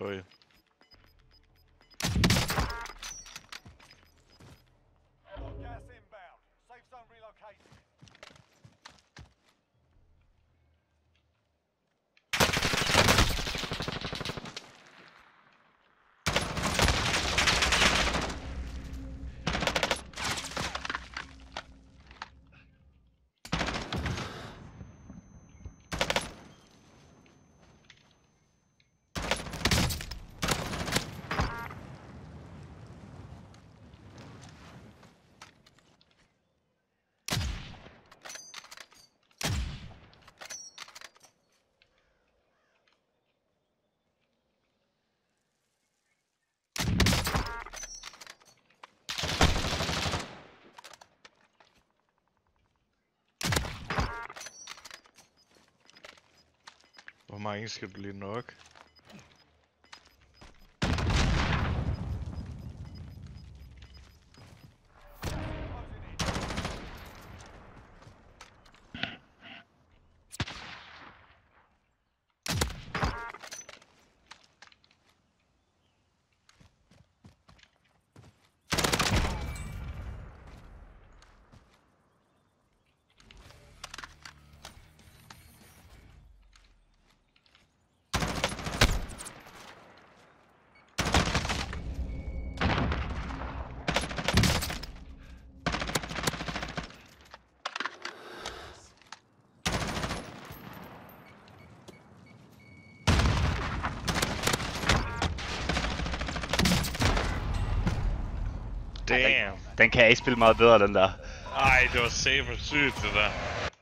Oh yeah. Por uma isca do Linoca. Damn. Den, den kan jeg ikke spille meget bedre, den der. Ej, det var saber sygt, det der.